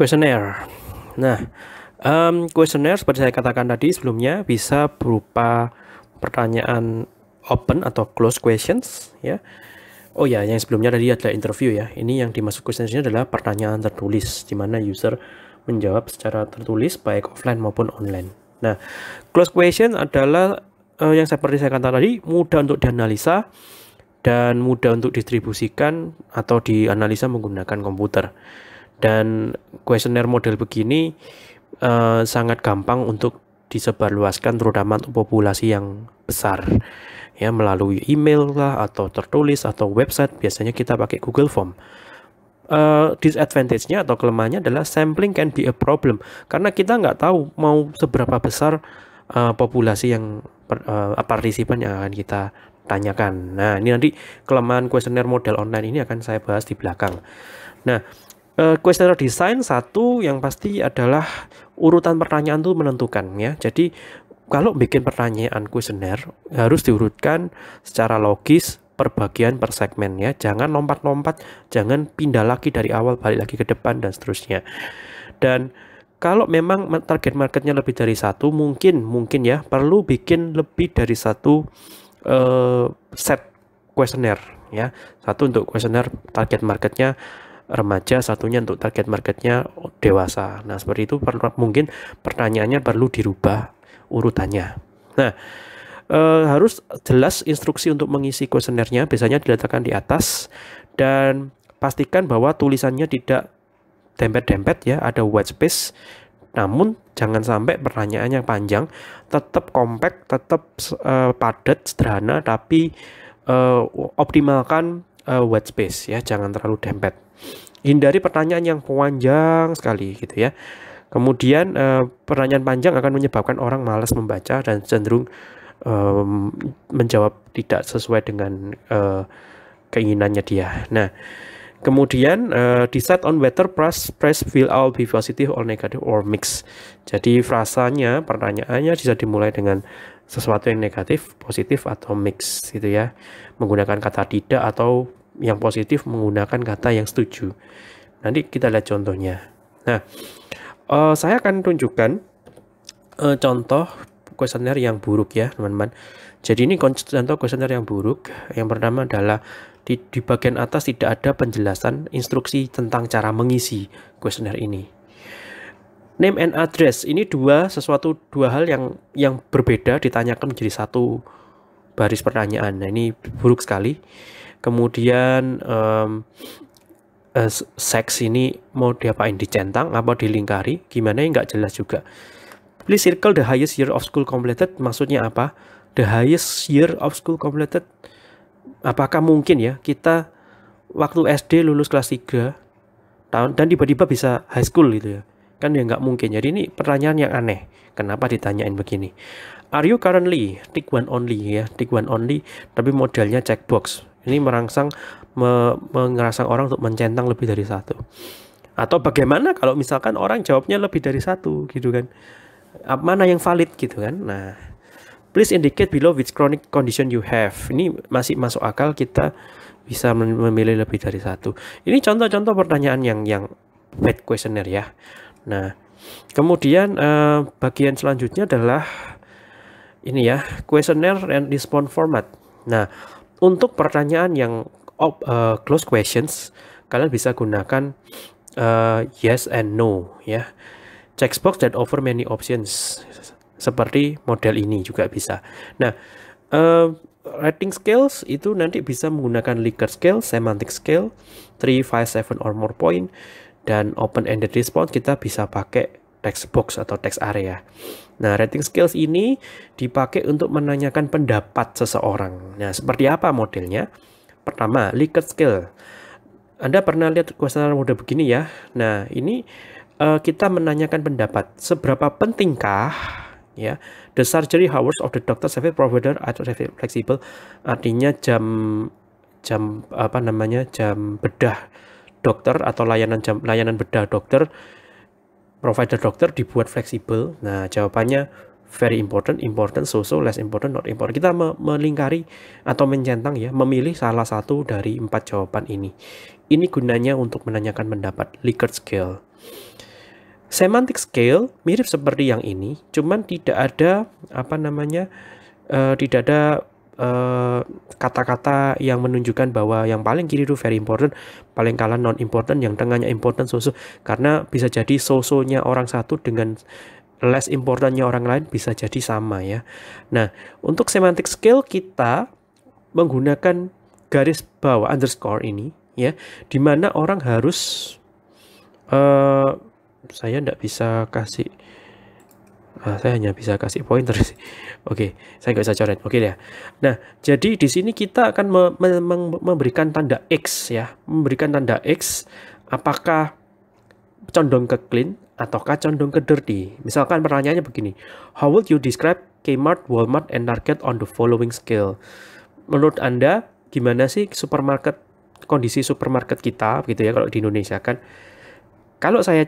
Kuesioner. Nah, um, seperti saya katakan tadi sebelumnya bisa berupa pertanyaan open atau close questions ya. Oh ya, yang sebelumnya tadi adalah interview ya. Ini yang dimaksud kuesioner adalah pertanyaan tertulis di mana user menjawab secara tertulis baik offline maupun online. Nah, close question adalah uh, yang seperti saya katakan tadi mudah untuk dianalisa dan mudah untuk distribusikan atau dianalisa menggunakan komputer dan kuesioner model begini uh, sangat gampang untuk disebarluaskan terutama untuk populasi yang besar ya melalui email lah atau tertulis atau website biasanya kita pakai Google Form uh, disadvantage-nya atau kelemahannya adalah sampling can be a problem karena kita nggak tahu mau seberapa besar uh, populasi yang uh, partisipan yang akan kita tanyakan nah ini nanti kelemahan kuesioner model online ini akan saya bahas di belakang nah Questioner eh, questionnaire design satu yang pasti adalah urutan pertanyaan itu menentukan ya. Jadi kalau bikin pertanyaan kuesioner harus diurutkan secara logis per bagian per segmen ya. Jangan lompat-lompat, jangan pindah lagi dari awal balik lagi ke depan dan seterusnya. Dan kalau memang target marketnya lebih dari satu, mungkin mungkin ya perlu bikin lebih dari satu uh, set kuesioner ya. Satu untuk kuesioner target marketnya remaja, satunya untuk target marketnya dewasa. Nah, seperti itu perlu, mungkin pertanyaannya perlu dirubah urutannya. Nah, e, harus jelas instruksi untuk mengisi kuesionernya, biasanya diletakkan di atas dan pastikan bahwa tulisannya tidak dempet-dempet ya, ada white space. Namun jangan sampai pertanyaannya panjang, tetap kompak, tetap e, padat, sederhana tapi e, optimalkan uh, white space ya, jangan terlalu dempet. Hindari pertanyaan yang panjang sekali gitu ya. Kemudian e, pertanyaan panjang akan menyebabkan orang malas membaca dan cenderung e, menjawab tidak sesuai dengan e, keinginannya dia. Nah, Kemudian e, decide on whether press press will all be positive or negative or mix. Jadi frasanya, pertanyaannya bisa dimulai dengan sesuatu yang negatif, positif atau mix gitu ya. Menggunakan kata tidak atau yang positif menggunakan kata yang setuju. Nanti kita lihat contohnya. Nah, uh, saya akan tunjukkan uh, contoh kuesioner yang buruk ya, teman-teman. Jadi ini contoh kuesioner yang buruk. Yang pertama adalah di, di bagian atas tidak ada penjelasan instruksi tentang cara mengisi kuesioner ini. Name and address ini dua sesuatu dua hal yang yang berbeda ditanyakan menjadi satu baris pertanyaan. Nah, ini buruk sekali kemudian um, uh, seks ini mau diapain dicentang apa dilingkari gimana yang nggak jelas juga please circle the highest year of school completed maksudnya apa the highest year of school completed apakah mungkin ya kita waktu SD lulus kelas 3 tahun dan tiba-tiba bisa high school gitu ya kan ya nggak mungkin jadi ini pertanyaan yang aneh kenapa ditanyain begini are you currently tick one only ya tick one only tapi modelnya checkbox ini merangsang me, mengerasang orang untuk mencentang lebih dari satu. Atau bagaimana kalau misalkan orang jawabnya lebih dari satu gitu kan? Mana yang valid gitu kan? Nah, please indicate below which chronic condition you have. Ini masih masuk akal kita bisa memilih lebih dari satu. Ini contoh-contoh pertanyaan yang yang bad questionnaire ya. Nah, kemudian uh, bagian selanjutnya adalah ini ya, questionnaire and response format. Nah, untuk pertanyaan yang uh, close questions, kalian bisa gunakan uh, yes and no ya. Checkbox that offer many options seperti model ini juga bisa. Nah, uh, eh, rating scales itu nanti bisa menggunakan Likert scale, semantic scale, 3, 5, 7 or more point dan open ended response kita bisa pakai text box atau text area. Nah, rating skills ini dipakai untuk menanyakan pendapat seseorang. Nah, seperti apa modelnya? Pertama, Likert skill. Anda pernah lihat kuesioner mode begini ya? Nah, ini uh, kita menanyakan pendapat. Seberapa pentingkah ya the surgery hours of the doctor service provider atau flexible. artinya jam jam apa namanya jam bedah dokter atau layanan jam layanan bedah dokter provider dokter dibuat fleksibel. Nah, jawabannya very important, important, so-so, less important, not important. Kita melingkari atau mencentang ya, memilih salah satu dari empat jawaban ini. Ini gunanya untuk menanyakan pendapat Likert scale. Semantic scale mirip seperti yang ini, cuman tidak ada apa namanya, uh, tidak ada Eh, kata-kata uh, yang menunjukkan bahwa yang paling kiri itu very important, paling kanan non important, yang tengahnya important so Karena bisa jadi sosonya orang satu dengan less importantnya orang lain bisa jadi sama ya. Nah, untuk semantic skill kita menggunakan garis bawah underscore ini ya, dimana orang harus uh, saya tidak bisa kasih Ah, saya hanya bisa kasih pointer sih. Oke, okay, saya nggak bisa coret. Oke okay, ya. Nah, jadi di sini kita akan me me memberikan tanda X ya. Memberikan tanda X apakah condong ke clean ataukah condong ke dirty. Misalkan pertanyaannya begini. How would you describe Kmart, Walmart, and Target on the following scale? Menurut Anda, gimana sih supermarket, kondisi supermarket kita begitu ya kalau di Indonesia kan. Kalau saya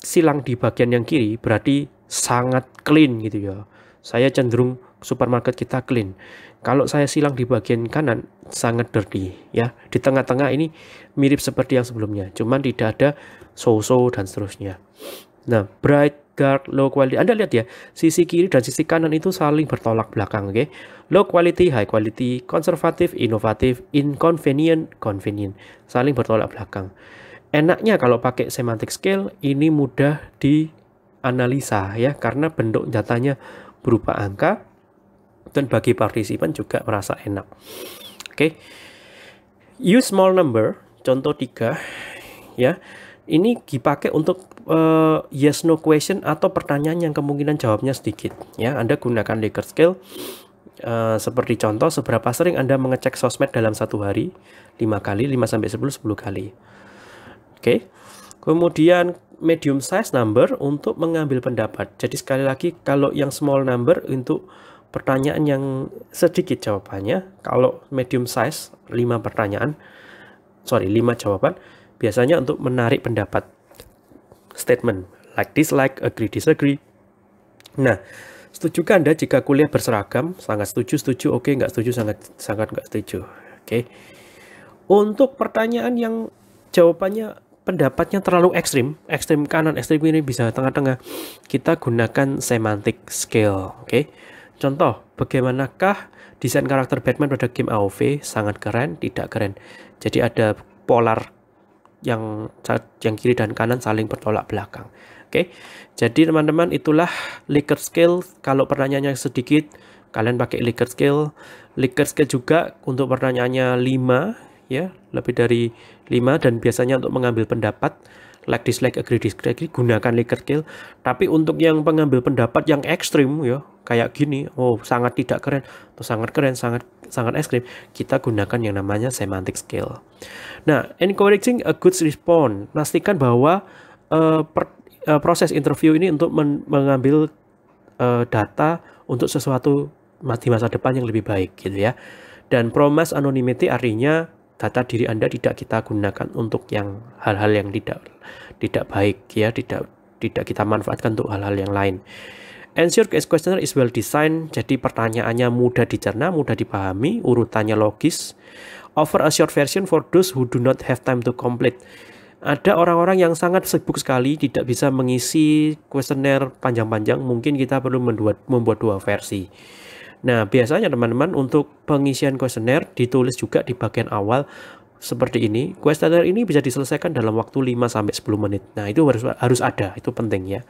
silang di bagian yang kiri, berarti sangat clean gitu ya. Saya cenderung supermarket kita clean. Kalau saya silang di bagian kanan sangat dirty ya. Di tengah-tengah ini mirip seperti yang sebelumnya, cuman tidak ada so-so dan seterusnya. Nah, bright, dark, low quality. Anda lihat ya, sisi kiri dan sisi kanan itu saling bertolak belakang, oke. Okay? Low quality, high quality, konservatif, inovatif, inconvenient, convenient. Saling bertolak belakang. Enaknya kalau pakai semantic scale ini mudah di analisa ya karena bentuk datanya berupa angka dan bagi partisipan juga merasa enak. Oke. Okay. Use small number contoh tiga ya. Ini dipakai untuk uh, yes no question atau pertanyaan yang kemungkinan jawabnya sedikit ya. Anda gunakan Likert scale Uh, seperti contoh seberapa sering Anda mengecek sosmed dalam satu hari 5 kali 5 sampai 10 10 kali oke okay. kemudian medium size number untuk mengambil pendapat. Jadi sekali lagi kalau yang small number untuk pertanyaan yang sedikit jawabannya, kalau medium size 5 pertanyaan, sorry 5 jawaban, biasanya untuk menarik pendapat. Statement like dislike, agree disagree. Nah, setujukan Anda jika kuliah berseragam? Sangat setuju, setuju, oke, okay, nggak setuju, sangat sangat nggak setuju. Oke. Okay. Untuk pertanyaan yang jawabannya pendapatnya terlalu ekstrim, ekstrim kanan, ekstrim kiri bisa tengah-tengah, kita gunakan semantic scale. Oke, okay? contoh bagaimanakah desain karakter Batman pada game AOV sangat keren, tidak keren. Jadi ada polar yang yang kiri dan kanan saling bertolak belakang. Oke, okay? jadi teman-teman itulah Likert scale. Kalau pertanyaannya sedikit, kalian pakai Likert scale. Likert scale juga untuk pertanyaannya 5 ya lebih dari 5 dan biasanya untuk mengambil pendapat like dislike agree disagree gunakan Likert kill tapi untuk yang pengambil pendapat yang ekstrim ya kayak gini oh sangat tidak keren atau sangat keren sangat sangat ekstrim kita gunakan yang namanya semantic scale. nah encouraging a good response pastikan bahwa uh, per, uh, proses interview ini untuk men mengambil uh, data untuk sesuatu di masa depan yang lebih baik gitu ya dan promise anonymity artinya data diri Anda tidak kita gunakan untuk yang hal-hal yang tidak tidak baik ya, tidak tidak kita manfaatkan untuk hal-hal yang lain. Ensure questionnaire is well designed, jadi pertanyaannya mudah dicerna, mudah dipahami, urutannya logis. Offer a short version for those who do not have time to complete. Ada orang-orang yang sangat sibuk sekali, tidak bisa mengisi kuesioner panjang-panjang, mungkin kita perlu membuat, membuat dua versi. Nah, biasanya teman-teman untuk pengisian kuesioner ditulis juga di bagian awal seperti ini. Kuesioner ini bisa diselesaikan dalam waktu 5 sampai 10 menit. Nah, itu harus harus ada, itu penting ya.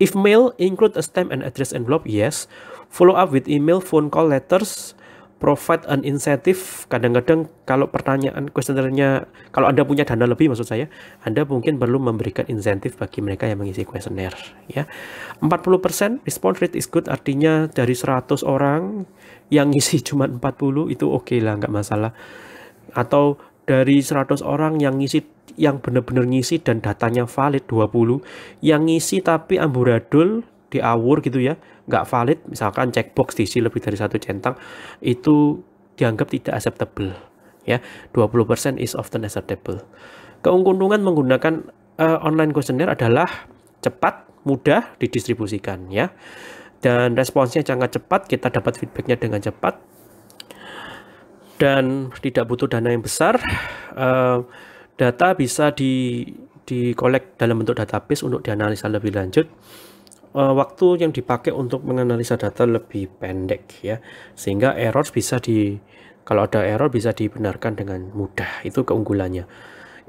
If mail include a stamp and address envelope, yes. Follow up with email, phone call, letters, provide an incentive kadang-kadang kalau pertanyaan kuesionernya kalau Anda punya dana lebih maksud saya Anda mungkin perlu memberikan insentif bagi mereka yang mengisi kuesioner ya 40% response rate is good artinya dari 100 orang yang ngisi cuma 40 itu oke okay lah nggak masalah atau dari 100 orang yang ngisi yang benar-benar ngisi dan datanya valid 20 yang ngisi tapi amburadul diawur gitu ya nggak valid misalkan checkbox diisi lebih dari satu centang itu dianggap tidak acceptable ya 20% is often acceptable keuntungan menggunakan uh, online questionnaire adalah cepat mudah didistribusikan ya dan responsnya sangat cepat kita dapat feedbacknya dengan cepat dan tidak butuh dana yang besar uh, data bisa di dikolek dalam bentuk database untuk dianalisa lebih lanjut Eh, waktu yang dipakai untuk menganalisa data lebih pendek ya sehingga error bisa di kalau ada error bisa dibenarkan dengan mudah itu keunggulannya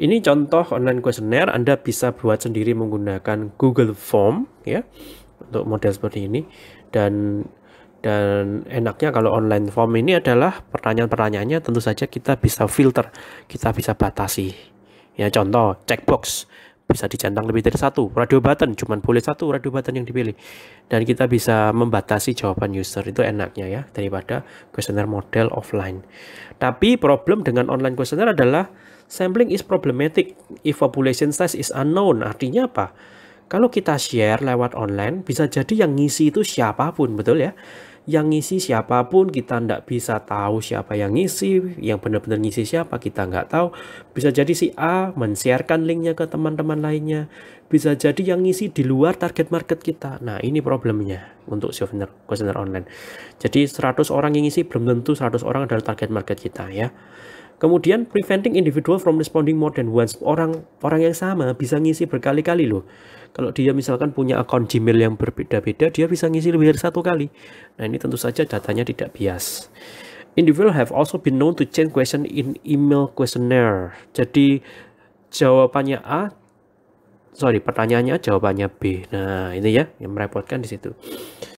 ini contoh online questionnaire Anda bisa buat sendiri menggunakan Google Form ya untuk model seperti ini dan dan enaknya kalau online form ini adalah pertanyaan-pertanyaannya tentu saja kita bisa filter, kita bisa batasi. Ya contoh checkbox bisa dicentang lebih dari satu radio button cuman boleh satu radio button yang dipilih dan kita bisa membatasi jawaban user itu enaknya ya daripada questionnaire model offline tapi problem dengan online questionnaire adalah sampling is problematic if population size is unknown artinya apa kalau kita share lewat online bisa jadi yang ngisi itu siapapun betul ya yang ngisi siapapun kita nggak bisa tahu siapa yang ngisi yang benar-benar ngisi siapa kita nggak tahu bisa jadi si A mensiarkan linknya ke teman-teman lainnya bisa jadi yang ngisi di luar target market kita nah ini problemnya untuk souvenir questionnaire online jadi 100 orang yang ngisi belum tentu 100 orang adalah target market kita ya Kemudian preventing individual from responding more than once. Orang orang yang sama bisa ngisi berkali-kali loh. Kalau dia misalkan punya akun Gmail yang berbeda-beda, dia bisa ngisi lebih dari satu kali. Nah, ini tentu saja datanya tidak bias. Individual have also been known to change question in email questionnaire. Jadi jawabannya A, sorry pertanyaannya jawabannya B. Nah, ini ya yang merepotkan di situ.